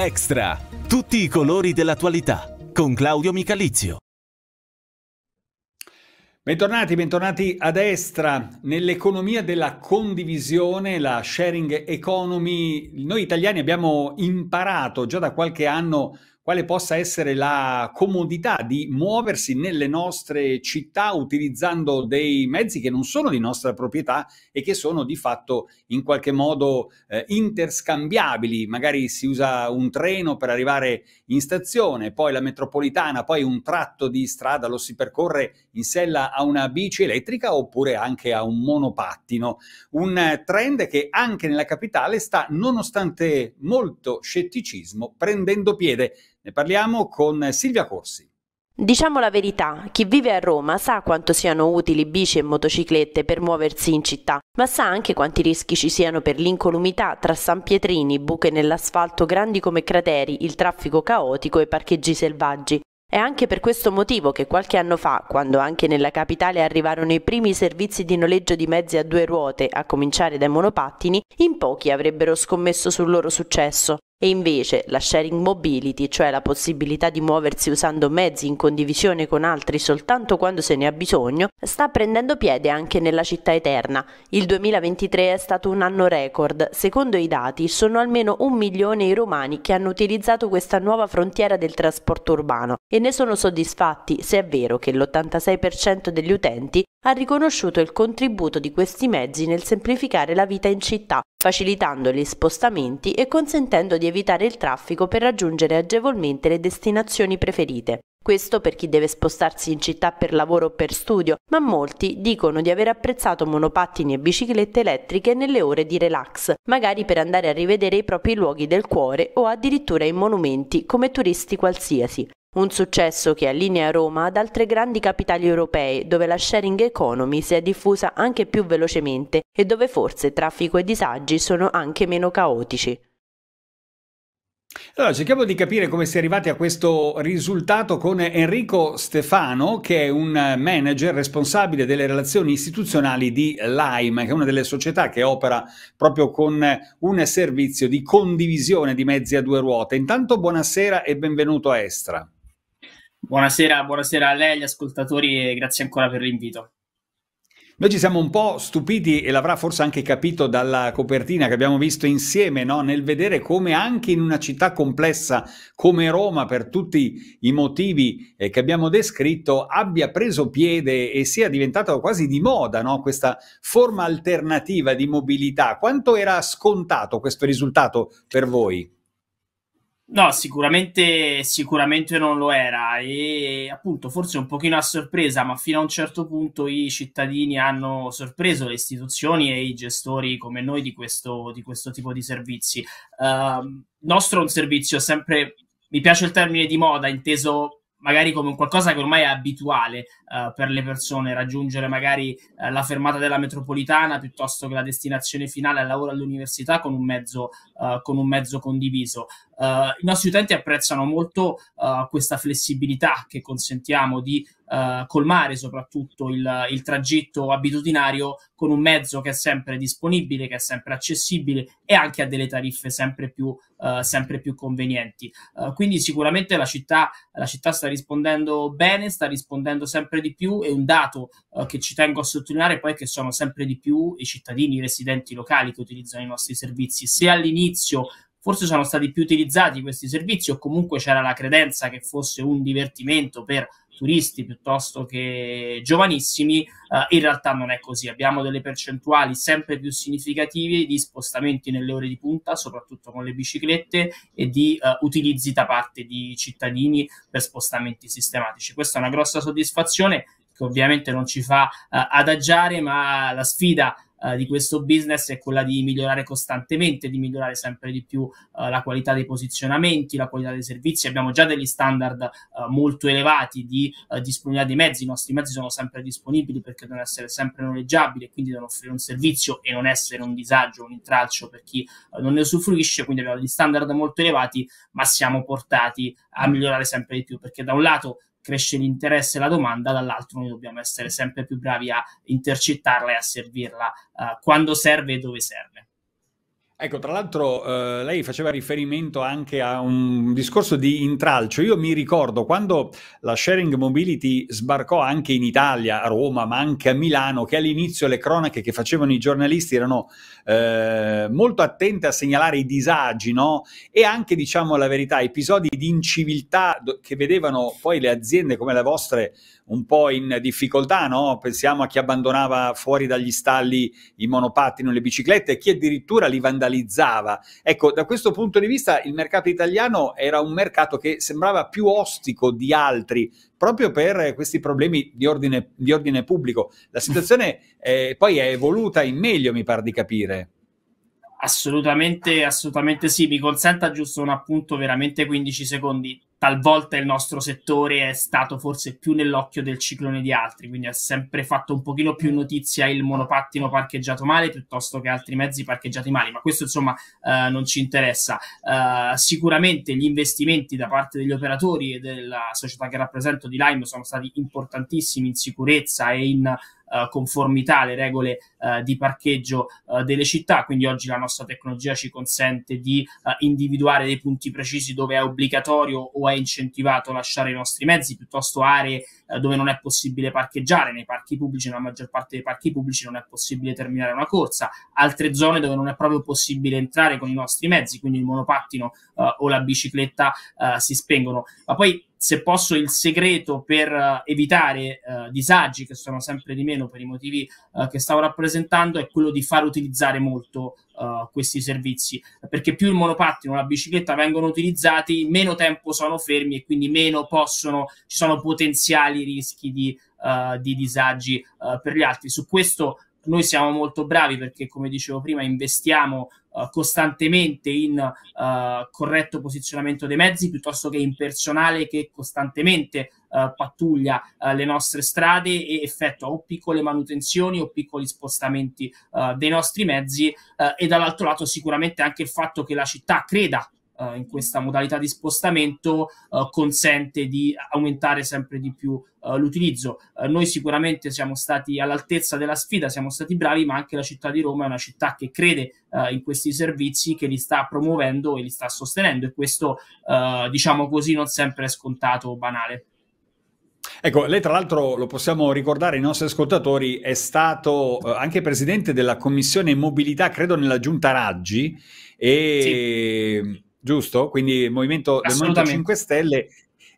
Extra, tutti i colori dell'attualità, con Claudio Micalizio. Bentornati, bentornati a destra. Nell'economia della condivisione, la sharing economy, noi italiani abbiamo imparato già da qualche anno quale possa essere la comodità di muoversi nelle nostre città utilizzando dei mezzi che non sono di nostra proprietà e che sono di fatto in qualche modo eh, interscambiabili. Magari si usa un treno per arrivare in stazione, poi la metropolitana, poi un tratto di strada lo si percorre in sella a una bici elettrica oppure anche a un monopattino. Un trend che anche nella capitale sta, nonostante molto scetticismo, prendendo piede. Ne parliamo con Silvia Corsi. Diciamo la verità, chi vive a Roma sa quanto siano utili bici e motociclette per muoversi in città, ma sa anche quanti rischi ci siano per l'incolumità tra San Pietrini, buche nell'asfalto grandi come crateri, il traffico caotico e parcheggi selvaggi. È anche per questo motivo che qualche anno fa, quando anche nella capitale arrivarono i primi servizi di noleggio di mezzi a due ruote, a cominciare dai monopattini, in pochi avrebbero scommesso sul loro successo. E invece la sharing mobility, cioè la possibilità di muoversi usando mezzi in condivisione con altri soltanto quando se ne ha bisogno, sta prendendo piede anche nella città eterna. Il 2023 è stato un anno record. Secondo i dati sono almeno un milione i romani che hanno utilizzato questa nuova frontiera del trasporto urbano e ne sono soddisfatti se è vero che l'86% degli utenti ha riconosciuto il contributo di questi mezzi nel semplificare la vita in città facilitando gli spostamenti e consentendo di evitare il traffico per raggiungere agevolmente le destinazioni preferite. Questo per chi deve spostarsi in città per lavoro o per studio, ma molti dicono di aver apprezzato monopattini e biciclette elettriche nelle ore di relax, magari per andare a rivedere i propri luoghi del cuore o addirittura i monumenti come turisti qualsiasi. Un successo che allinea Roma ad altre grandi capitali europee, dove la sharing economy si è diffusa anche più velocemente e dove forse traffico e disagi sono anche meno caotici. Allora, cerchiamo di capire come si è arrivati a questo risultato con Enrico Stefano, che è un manager responsabile delle relazioni istituzionali di Lime, che è una delle società che opera proprio con un servizio di condivisione di mezzi a due ruote. Intanto buonasera e benvenuto a Estra. Buonasera, buonasera a lei, agli ascoltatori e grazie ancora per l'invito. Noi ci siamo un po' stupiti, e l'avrà forse anche capito dalla copertina che abbiamo visto insieme, no? nel vedere come anche in una città complessa come Roma, per tutti i motivi eh, che abbiamo descritto, abbia preso piede e sia diventata quasi di moda no? questa forma alternativa di mobilità. Quanto era scontato questo risultato per voi? No, sicuramente, sicuramente non lo era e appunto forse un pochino a sorpresa, ma fino a un certo punto i cittadini hanno sorpreso le istituzioni e i gestori come noi di questo, di questo tipo di servizi. Uh, nostro è un servizio sempre, mi piace il termine di moda, inteso magari come qualcosa che ormai è abituale uh, per le persone, raggiungere magari uh, la fermata della metropolitana piuttosto che la destinazione finale al lavoro all'università con un mezzo, uh, con un mezzo condiviso. Uh, I nostri utenti apprezzano molto uh, questa flessibilità che consentiamo di uh, colmare soprattutto il, il, tragitto abitudinario con un mezzo che è sempre disponibile, che è sempre accessibile e anche a delle tariffe sempre più, sempre più convenienti. quindi sicuramente la città, la città, sta rispondendo bene, sta rispondendo sempre di più e un dato che ci tengo a sottolineare poi è che sono sempre di più i cittadini, i residenti locali che utilizzano i nostri servizi. Se all'inizio forse sono stati più utilizzati questi servizi o comunque c'era la credenza che fosse un divertimento per turisti piuttosto che giovanissimi, eh, in realtà non è così. Abbiamo delle percentuali sempre più significative di spostamenti nelle ore di punta, soprattutto con le biciclette, e di eh, utilizzi da parte di cittadini per spostamenti sistematici. Questa è una grossa soddisfazione che ovviamente non ci fa eh, adagiare, ma la sfida eh, di questo business è quella di migliorare costantemente, di migliorare sempre di più eh, la qualità dei posizionamenti, la qualità dei servizi. Abbiamo già degli standard eh, molto elevati di eh, disponibilità dei mezzi, i nostri mezzi sono sempre disponibili perché devono essere sempre noleggiabili e quindi devono offrire un servizio e non essere un disagio, un intralcio per chi eh, non ne usufruisce, quindi abbiamo degli standard molto elevati, ma siamo portati a migliorare sempre di più perché da un lato cresce l'interesse e la domanda, dall'altro noi dobbiamo essere sempre più bravi a intercettarla e a servirla eh, quando serve e dove serve. Ecco, tra l'altro eh, lei faceva riferimento anche a un discorso di intralcio. Io mi ricordo quando la sharing mobility sbarcò anche in Italia, a Roma, ma anche a Milano, che all'inizio le cronache che facevano i giornalisti erano eh, molto attente a segnalare i disagi, no? E anche, diciamo la verità, episodi di inciviltà che vedevano poi le aziende come le vostre un po' in difficoltà, no? pensiamo a chi abbandonava fuori dagli stalli i monopattini o le biciclette e chi addirittura li vandalizzava scandalizzava. Ecco, da questo punto di vista il mercato italiano era un mercato che sembrava più ostico di altri, proprio per questi problemi di ordine, di ordine pubblico. La situazione eh, poi è evoluta in meglio, mi pare di capire. Assolutamente, assolutamente sì. Mi consenta giusto un appunto, veramente 15 secondi talvolta il nostro settore è stato forse più nell'occhio del ciclone di altri, quindi ha sempre fatto un pochino più notizia il monopattino parcheggiato male piuttosto che altri mezzi parcheggiati male, ma questo insomma eh, non ci interessa. Eh, sicuramente gli investimenti da parte degli operatori e della società che rappresento di Lime sono stati importantissimi in sicurezza e in eh, conformità alle regole eh, di parcheggio eh, delle città, quindi oggi la nostra tecnologia ci consente di eh, individuare dei punti precisi dove è obbligatorio o è incentivato lasciare i nostri mezzi, piuttosto aree eh, dove non è possibile parcheggiare, nei parchi pubblici, nella maggior parte dei parchi pubblici non è possibile terminare una corsa, altre zone dove non è proprio possibile entrare con i nostri mezzi, quindi il monopattino o la bicicletta si spengono. Ma poi se posso, il segreto per uh, evitare uh, disagi che sono sempre di meno per i motivi uh, che stavo rappresentando è quello di far utilizzare molto questi servizi, perché più il monopattino o la bicicletta vengono utilizzati, meno tempo sono fermi e quindi meno possono, ci sono potenziali rischi di, di disagi per gli altri. Su questo noi siamo molto bravi perché, come dicevo prima, investiamo uh, costantemente in uh, corretto posizionamento dei mezzi piuttosto che in personale che costantemente uh, pattuglia le nostre strade e effettua o piccole manutenzioni o piccoli spostamenti dei nostri mezzi e dall'altro lato sicuramente anche il fatto che la città creda eh, in questa modalità di spostamento eh, consente di aumentare sempre di più eh, l'utilizzo. Eh, noi sicuramente siamo stati all'altezza della sfida, siamo stati bravi, ma anche la città di Roma è una città che crede eh, in questi servizi, che li sta promuovendo e li sta sostenendo e questo, eh, diciamo così, non sempre è scontato o banale. Ecco, lei tra l'altro, lo possiamo ricordare ai nostri ascoltatori, è stato eh, anche presidente della Commissione Mobilità, credo nella giunta Raggi, e sì giusto? Quindi il movimento del Movimento 5 Stelle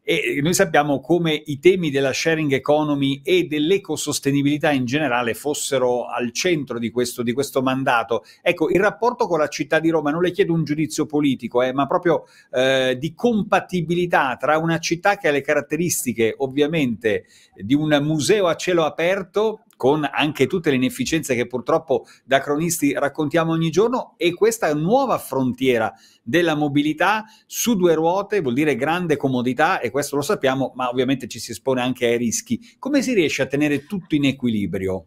e noi sappiamo come i temi della sharing economy e dell'ecosostenibilità in generale fossero al centro di questo, di questo, mandato. Ecco, il rapporto con la città di Roma, non le chiedo un giudizio politico, eh, ma proprio eh, di compatibilità tra una città che ha le caratteristiche ovviamente di un museo a cielo aperto con anche tutte le inefficienze che purtroppo da cronisti raccontiamo ogni giorno e questa nuova frontiera della mobilità su due ruote vuol dire grande comodità e questo lo sappiamo, ma ovviamente ci si espone anche ai rischi. Come si riesce a tenere tutto in equilibrio?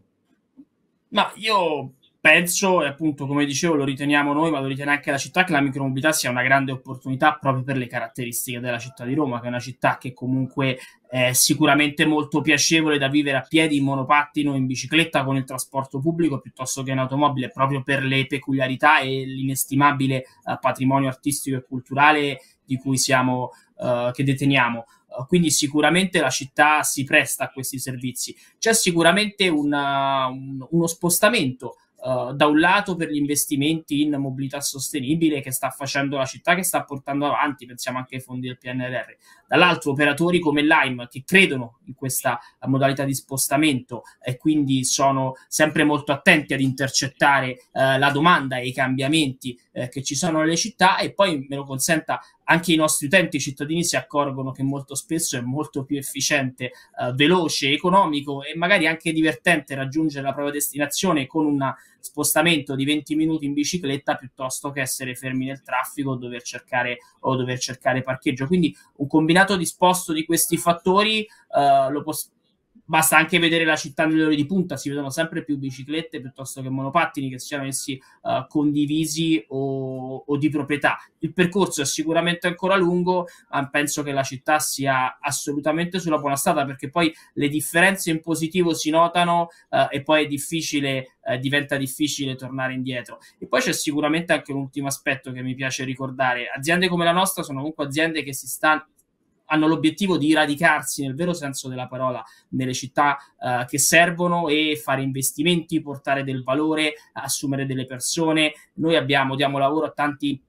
Ma io penso, e appunto come dicevo lo riteniamo noi ma lo ritiene anche la città che la micromobilità sia una grande opportunità proprio per le caratteristiche della città di Roma che è una città che comunque è sicuramente molto piacevole da vivere a piedi, in monopattino, in bicicletta con il trasporto pubblico piuttosto che in automobile proprio per le peculiarità e l'inestimabile eh, patrimonio artistico e culturale di cui siamo, eh, che deteniamo eh, quindi sicuramente la città si presta a questi servizi. C'è sicuramente una, un, uno spostamento eh, da un lato per gli investimenti in mobilità sostenibile che sta facendo la città, che sta portando avanti, pensiamo anche ai fondi del PNRR, dall'altro operatori come Lime che credono in questa eh, modalità di spostamento e quindi sono sempre molto attenti ad intercettare eh, la domanda e i cambiamenti eh, che ci sono nelle città e poi me lo consenta anche i nostri utenti, cittadini si accorgono che molto spesso è molto più efficiente, eh, veloce, economico e magari anche divertente raggiungere la propria destinazione con un spostamento di 20 minuti in bicicletta piuttosto che essere fermi nel traffico o dover cercare, o dover cercare parcheggio. Quindi un combinato disposto di questi fattori eh, lo possiamo basta anche vedere la città nelle ore di punta, si vedono sempre più biciclette piuttosto che monopattini che siano essi uh, eh, condivisi o, o, di proprietà. Il percorso è sicuramente ancora lungo, ma penso che la città sia assolutamente sulla buona strada perché poi le differenze in positivo si notano uh, e poi è difficile, uh, diventa difficile tornare indietro. E poi c'è sicuramente anche un ultimo aspetto che mi piace ricordare. Aziende come la nostra sono comunque aziende che si stanno hanno l'obiettivo di radicarsi nel vero senso della parola nelle città eh, che servono e fare investimenti, portare del valore, assumere delle persone. Noi abbiamo, diamo lavoro a tanti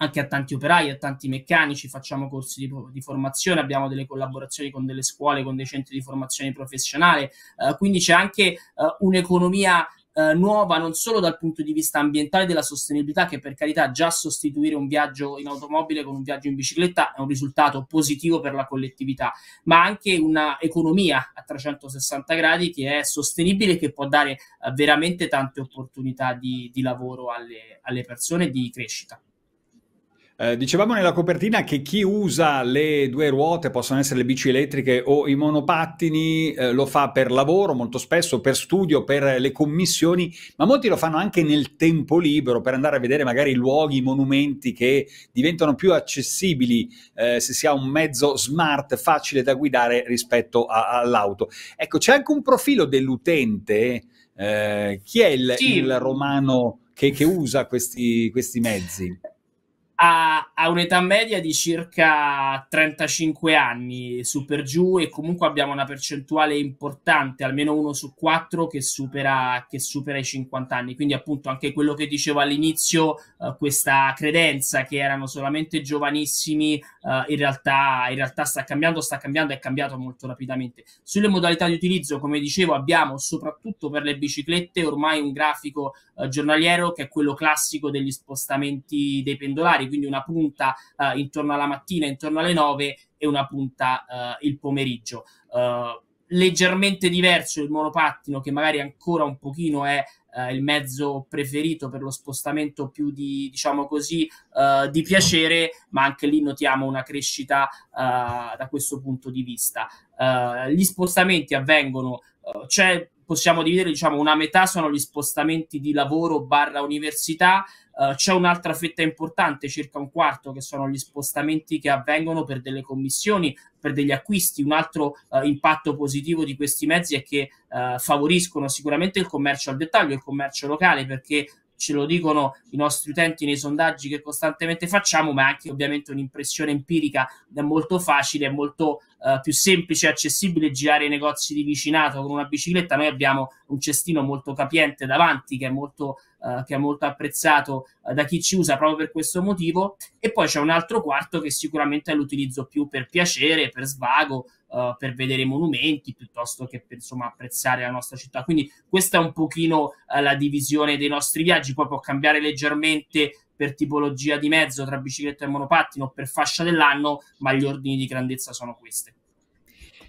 anche a tanti operai, a tanti meccanici, facciamo corsi di, di, formazione, abbiamo delle collaborazioni con delle scuole, con dei centri di formazione professionale, eh, quindi c'è anche eh, un'economia eh, nuova non solo dal punto di vista ambientale della sostenibilità, che per carità già sostituire un viaggio in automobile con un viaggio in bicicletta è un risultato positivo per la collettività, ma anche una economia a 360 gradi che è sostenibile e che può dare eh, veramente tante opportunità di, di lavoro alle, alle persone e di crescita. Eh, dicevamo nella copertina che chi usa le due ruote, possono essere le bici elettriche o i monopattini, eh, lo fa per lavoro molto spesso, per studio, per le commissioni, ma molti lo fanno anche nel tempo libero per andare a vedere magari luoghi, monumenti che diventano più accessibili eh, se si ha un mezzo smart facile da guidare rispetto a, all'auto. Ecco, c'è anche un profilo dell'utente. Eh, chi è il, sì. il romano che, che usa questi, questi mezzi? ha, ha un'età media di circa 35 anni su per giù e comunque abbiamo una percentuale importante, almeno uno su quattro che supera, che supera i 50 anni. Quindi appunto anche quello che dicevo all'inizio, eh, questa credenza che erano solamente giovanissimi, eh, in, realtà, in realtà sta cambiando, sta cambiando è cambiato molto rapidamente. Sulle modalità di utilizzo, come dicevo, abbiamo soprattutto per le biciclette ormai un grafico eh, giornaliero che è quello classico degli spostamenti dei pendolari quindi una punta eh, intorno alla mattina, intorno alle 9 e una punta eh, il pomeriggio. Eh, leggermente diverso il monopattino che magari ancora un pochino è eh, il mezzo preferito per lo spostamento più di diciamo così eh, di piacere ma anche lì notiamo una crescita eh, da questo punto di vista eh, gli spostamenti avvengono eh, c'è possiamo dividere, diciamo, una metà sono gli spostamenti di lavoro barra università, eh, c'è un'altra fetta importante, circa un quarto, che sono gli spostamenti che avvengono per delle commissioni, per degli acquisti. Un altro eh, impatto positivo di questi mezzi è che eh, favoriscono sicuramente il commercio al dettaglio, il commercio locale, perché ce lo dicono i nostri utenti nei sondaggi che costantemente facciamo, ma è anche ovviamente un'impressione empirica è molto facile, è molto eh, più semplice e accessibile girare i negozi di vicinato con una bicicletta. Noi abbiamo un cestino molto capiente davanti che è molto eh, che è molto apprezzato eh, da chi ci usa proprio per questo motivo, e poi c'è un altro quarto che sicuramente è l'utilizzo più per piacere, per svago, eh, per vedere i monumenti, piuttosto che per insomma apprezzare la nostra città. Quindi questa è un pochino eh, la divisione dei nostri viaggi, poi può cambiare leggermente per tipologia di mezzo tra bicicletta e monopattino, per fascia dell'anno, ma gli ordini di grandezza sono questi.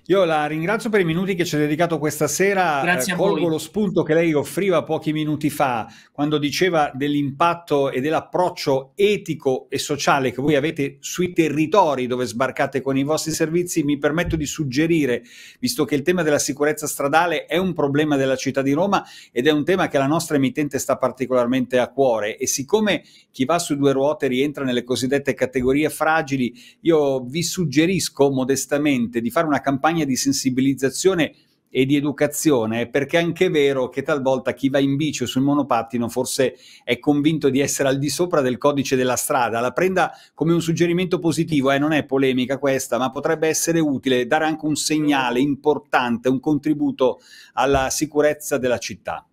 Io la ringrazio per i minuti che ci ha dedicato questa sera. Grazie eh, Colgo lo spunto che lei offriva pochi minuti fa quando diceva dell'impatto e dell'approccio etico e sociale che voi avete sui territori dove sbarcate con i vostri servizi. Mi permetto di suggerire, visto che il tema della sicurezza stradale è un problema della città di Roma ed è un tema che la nostra emittente sta particolarmente a cuore e siccome chi va su due ruote rientra nelle cosiddette categorie fragili, io vi suggerisco modestamente di fare una campagna campagne di sensibilizzazione e di educazione, perché è anche vero che talvolta chi va in bici o sul monopattino forse è convinto di essere al di sopra del codice della strada, la prenda come un suggerimento positivo, eh, non è polemica questa, ma potrebbe essere utile dare anche un segnale importante, un contributo alla sicurezza della città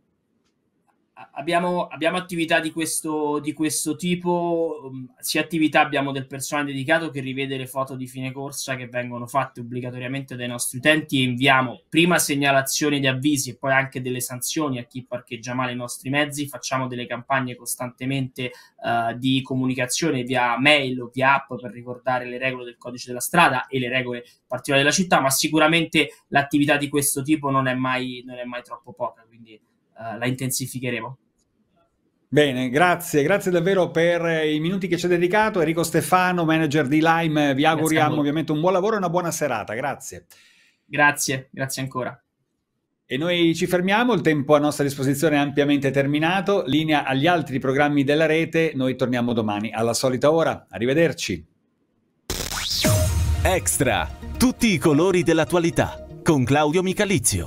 abbiamo, abbiamo, attività di questo, di questo tipo, um, sia attività abbiamo del personale dedicato che rivede le foto di fine corsa che vengono fatte obbligatoriamente dai nostri utenti e inviamo prima segnalazioni di avvisi e poi anche delle sanzioni a chi parcheggia male i nostri mezzi, facciamo delle campagne costantemente uh, di comunicazione via mail o via app per ricordare le regole del codice della strada e le regole particolari della città, ma sicuramente l'attività di questo tipo non è mai, non è mai troppo poca, quindi eh, la intensificheremo. Bene, grazie, grazie davvero per i minuti che ci ha dedicato. Enrico Stefano, manager di Lime, vi auguriamo ovviamente un buon lavoro e una buona serata. Grazie. Grazie, grazie ancora. E noi ci fermiamo, il tempo a nostra disposizione è ampiamente terminato. Linea agli altri programmi della rete, noi torniamo domani alla solita ora. Arrivederci. Extra, tutti i colori dell'attualità con Claudio Micalizio.